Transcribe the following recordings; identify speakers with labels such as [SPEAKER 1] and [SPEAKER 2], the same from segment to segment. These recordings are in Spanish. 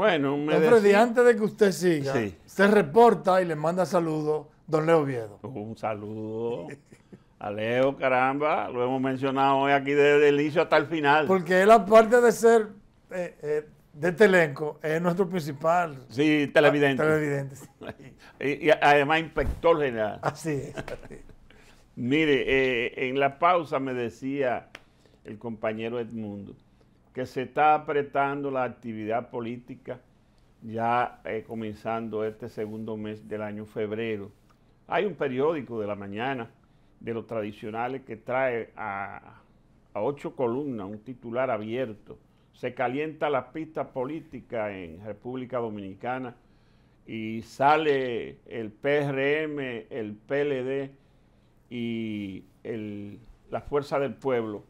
[SPEAKER 1] Bueno, me antes de que usted siga,
[SPEAKER 2] se reporta y le manda saludos don Leo Viedo. Un saludo. A
[SPEAKER 1] Leo, caramba, lo hemos mencionado hoy aquí desde el inicio hasta el final. Porque
[SPEAKER 2] él, aparte de ser eh, eh, de Telenco, este es nuestro principal.
[SPEAKER 1] Sí, televidente. Ah, televidente Y, además inspector general. Así es. Mire, eh, en la pausa me decía el compañero Edmundo que se está apretando la actividad política ya eh, comenzando este segundo mes del año febrero. Hay un periódico de la mañana de los tradicionales que trae a, ocho columnas un titular abierto. Se calienta la pista política en República Dominicana y sale el PRM, el PLD y la Fuerza del Pueblo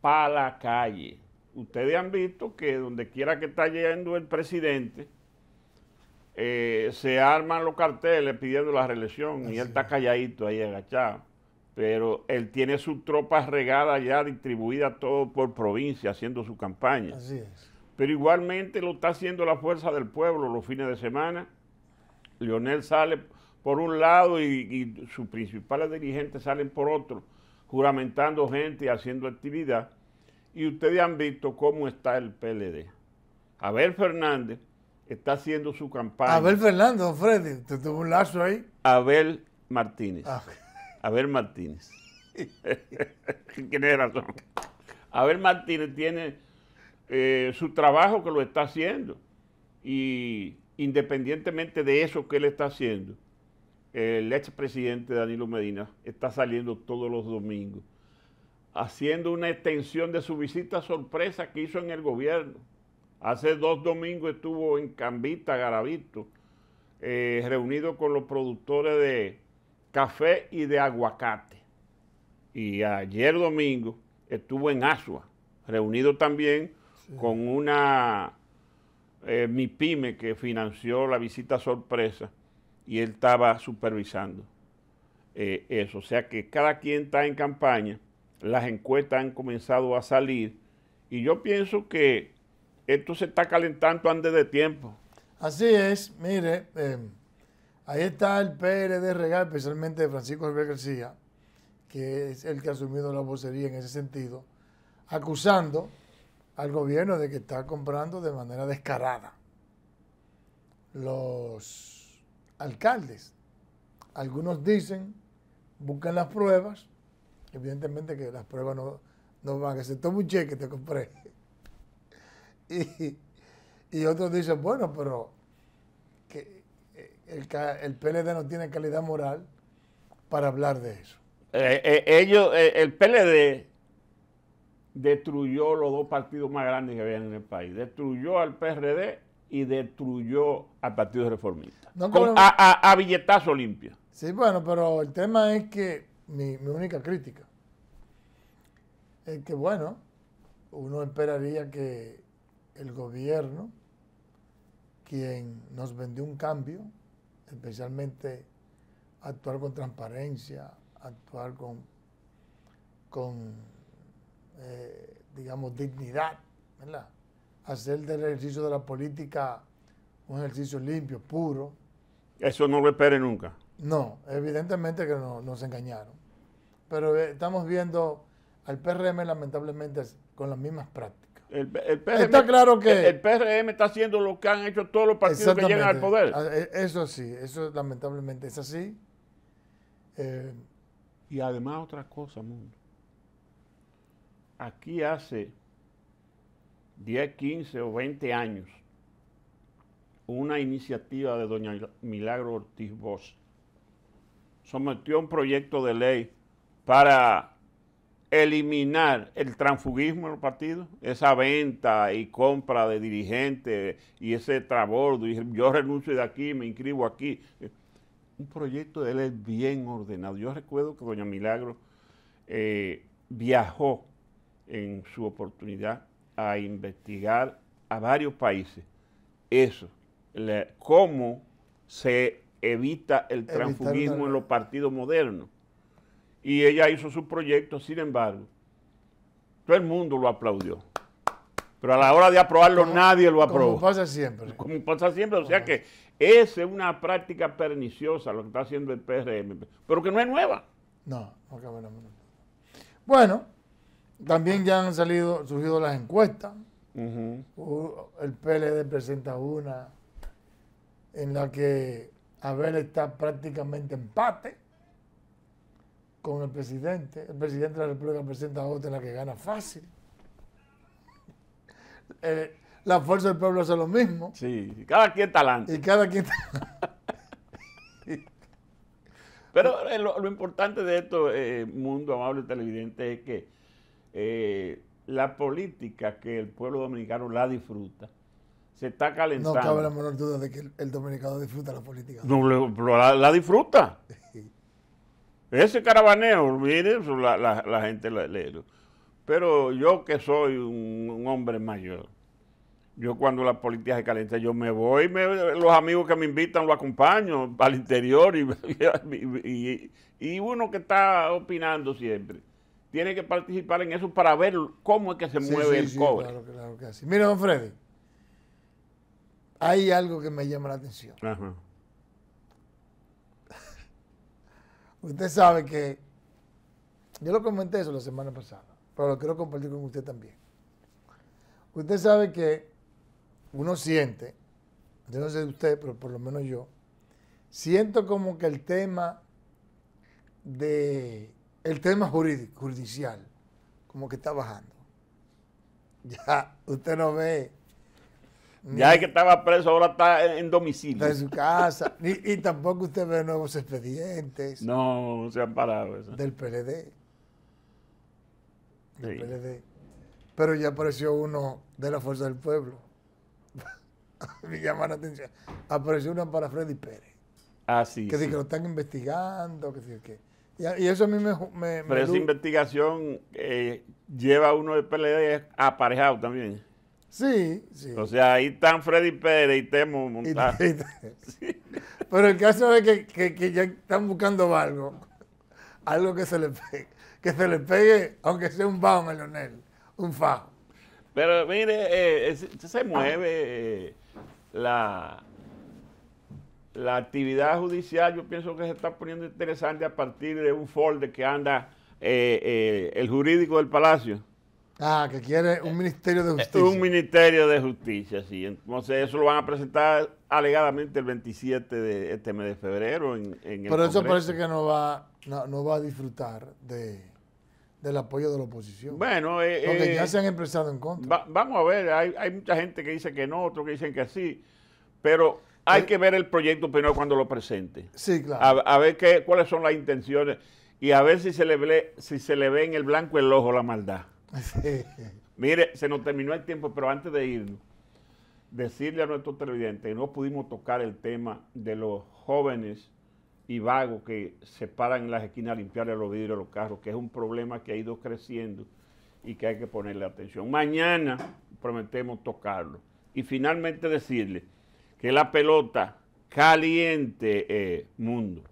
[SPEAKER 1] para la calle ustedes han visto que donde quiera que está llegando el presidente, eh, se arman los carteles pidiendo la reelección y él está calladito ahí agachado. Pero él tiene sus tropas regadas ya distribuidas todo por provincia haciendo su campaña. Así es. Pero igualmente lo está haciendo la fuerza del pueblo los fines de semana. Lionel sale por un lado y, y sus principales dirigentes salen por otro, juramentando gente y haciendo actividad y ustedes han visto cómo está el PLD. Abel Fernández está haciendo su campaña. Abel Fernández,
[SPEAKER 2] Freddy, te tuvo un lazo ahí.
[SPEAKER 1] Abel Martínez. Ah. Abel Martínez. Tiene razón. Abel Martínez tiene eh, su trabajo que lo está haciendo. Y independientemente de eso que él está haciendo, el expresidente Danilo Medina está saliendo todos los domingos haciendo una extensión de su visita sorpresa que hizo en el gobierno. Hace dos domingos estuvo en Cambita, Garavito, eh, reunido con los productores de café y de aguacate. Y ayer domingo estuvo en Asua, reunido también con una eh, MIPYME que financió la visita sorpresa y él estaba supervisando eh, eso. O sea que cada quien está en campaña las encuestas han comenzado a salir y yo pienso que esto se está calentando antes de tiempo.
[SPEAKER 2] Así es, mire, em, ahí está el PRD regal, especialmente Francisco Javier García, que es el que ha asumido la vocería en ese sentido, acusando al gobierno de que está comprando de manera descarada los alcaldes. Algunos dicen, buscan las pruebas, evidentemente que las pruebas no, no van, que se toma un cheque te compré. Y, otros dicen, bueno, pero eh, el, el PLD no tiene calidad moral para hablar de eso.
[SPEAKER 1] Eh, eh, ellos, el PLD destruyó los dos partidos más grandes que había en el país. Destruyó al PRD y destruyó al Partido Reformista.
[SPEAKER 2] a, a billetazo limpio. Sí, bueno, pero el tema es que mi, única crítica. Es que, bueno, uno esperaría que el gobierno, quien nos vendió un cambio, especialmente actuar con transparencia, actuar con, con eh, digamos, dignidad, ¿verdad? Hacer del ejercicio de la política un ejercicio limpio, puro.
[SPEAKER 1] Eso no lo espere nunca.
[SPEAKER 2] No, evidentemente que nos engañaron. Pero eh, estamos viendo al PRM lamentablemente con las mismas prácticas.
[SPEAKER 1] está claro que... El, PRM está haciendo lo que han hecho todos los partidos que llegan al poder. Ah,
[SPEAKER 2] eh, eso sí, eso lamentablemente es así. Eh, y además otra cosa, mundo.
[SPEAKER 1] Aquí hace 10, 15 o 20 años, una iniciativa de doña Milagro Ortiz Bosch sometió un proyecto de ley para eliminar el transfugismo en los partidos, esa venta y compra de dirigentes y ese trabordo, yo renuncio de aquí, me inscribo aquí. Un proyecto de ley bien ordenado. Yo recuerdo que doña Milagro eh, viajó en su oportunidad a investigar a varios países eso, cómo se evita el transfugismo en los partidos modernos. Y ella hizo su proyecto, sin embargo, todo el mundo lo aplaudió. Pero a la hora de aprobarlo nadie lo aprobó. Como
[SPEAKER 2] pasa siempre.
[SPEAKER 1] Como pasa siempre. O sea que esa es una práctica perniciosa lo que está haciendo el PRM, pero que no es nueva.
[SPEAKER 2] No, no, Bueno, también ya han salido, surgido las encuestas. Uh, el PLD presenta una en la que Abel está prácticamente empate con el presidente. El presidente de la República presenta a otra la que gana fácil. Eh, la fuerza del pueblo hace lo mismo. Sí, cada quien talante. Y cada quien
[SPEAKER 1] Pero eh, lo, importante de esto, eh, mundo amable televidente, es que la política que el pueblo dominicano la disfruta se está calentando. No cabe la
[SPEAKER 2] menor duda de que el, dominicano disfruta la política.
[SPEAKER 1] la, disfruta. Ese caravaneo, mire, la, la, gente Pero yo que soy un, hombre mayor, yo cuando la política se calienta, yo me voy, me, los amigos que me invitan lo acompaño al interior y, uno que está opinando siempre. Tiene que participar en eso para ver cómo es que se mueve el sí, cobre. Claro,
[SPEAKER 2] Mira, don Freddy hay algo que me llama la atención. usted sabe que yo lo comenté eso la semana pasada, pero lo quiero compartir con usted también. Usted sabe que uno siente, yo no sé de usted, pero por lo menos yo, siento como que el tema de el tema jurídico, judicial, como que está bajando. Ya, usted no ve ya que
[SPEAKER 1] estaba preso, ahora está en, domicilio. Está en su
[SPEAKER 2] casa. y, tampoco usted ve nuevos expedientes.
[SPEAKER 1] No, no se han parado. Eso. Del
[SPEAKER 2] PLD. Del PLD. Pero ya apareció uno de la Fuerza del Pueblo. Me llama la atención. Apareció uno para Freddy Pérez.
[SPEAKER 1] Ah, sí. Que lo
[SPEAKER 2] están investigando, que que. Y, eso a mí me... Pero esa
[SPEAKER 1] investigación eh, lleva a uno del PLD aparejado también.
[SPEAKER 2] Sí, sí. O
[SPEAKER 1] sea, ahí están Freddy Pérez y Temo Montal.
[SPEAKER 2] Pero el caso es que, ya están buscando algo, algo que se le pegue, que se le pegue, aunque sea un bajo Melonel, un fajo.
[SPEAKER 1] Pero mire, eh, se, mueve eh, la, la actividad judicial, yo pienso que se está poniendo interesante a partir de un folder que anda eh, el jurídico del Palacio.
[SPEAKER 2] Ah, que quiere un ministerio de eh, justicia. Un ministerio
[SPEAKER 1] de justicia, sí. Entonces eso lo van a presentar alegadamente el 27 de este mes de febrero. En, en Pero eso parece
[SPEAKER 2] que no va, no, no va a disfrutar de, del apoyo de la oposición.
[SPEAKER 1] Bueno, eh, porque ya eh, se han
[SPEAKER 2] expresado en contra.
[SPEAKER 1] vamos a ver, hay, hay, mucha gente que dice que no, otros que dicen que sí. Pero hay que ver el proyecto primero cuando lo presente. Sí, claro. A, ver qué, cuáles son las intenciones y a ver si se le si se le ve en el blanco el ojo la maldad. Mire, se nos terminó el tiempo, pero antes de irnos, decirle a nuestros televidentes que no pudimos tocar el tema de los jóvenes y vagos que se paran en las esquinas a limpiarle los vidrios de los carros, que es un problema que ha ido creciendo y que hay que ponerle atención. Mañana prometemos tocarlo. Y finalmente decirle que la pelota caliente eh, mundo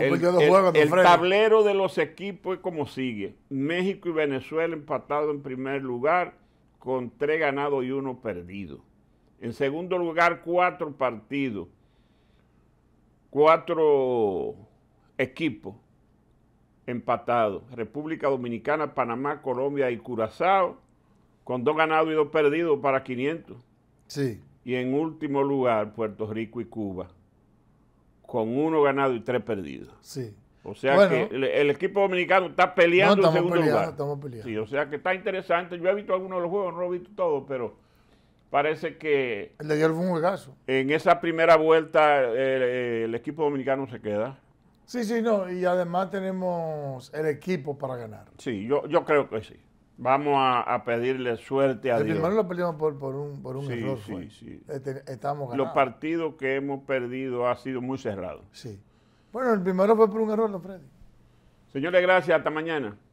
[SPEAKER 2] el, tablero
[SPEAKER 1] de los equipos es como sigue. México y Venezuela empatados en primer lugar con tres ganados y uno perdido. En segundo lugar, cuatro partidos, cuatro equipos empatados. República Dominicana, Panamá, Colombia y Curazao, con dos ganados y dos perdidos para 500. Sí. Y en último lugar, Puerto Rico y Cuba, con uno ganado y tres perdidos. Sí. O sea que el, equipo dominicano está peleando en segundo lugar.
[SPEAKER 2] Estamos peleando. Sí, o
[SPEAKER 1] sea que está interesante. Yo he visto algunos de los juegos, no he visto todo, pero parece que.
[SPEAKER 2] Le dio algún juegazo.
[SPEAKER 1] En esa primera vuelta, el, equipo dominicano se queda.
[SPEAKER 2] Sí, sí, no. Y además tenemos el equipo para ganar.
[SPEAKER 1] Sí, yo, yo creo que sí. Vamos a, pedirle suerte a el Primero lo
[SPEAKER 2] perdimos por, un, por error. Sí, sí. Este, estamos Los
[SPEAKER 1] partidos que hemos perdido ha sido muy cerrado Sí.
[SPEAKER 2] Bueno, el primero fue por un error, don Freddy.
[SPEAKER 1] Señores, gracias. Hasta mañana.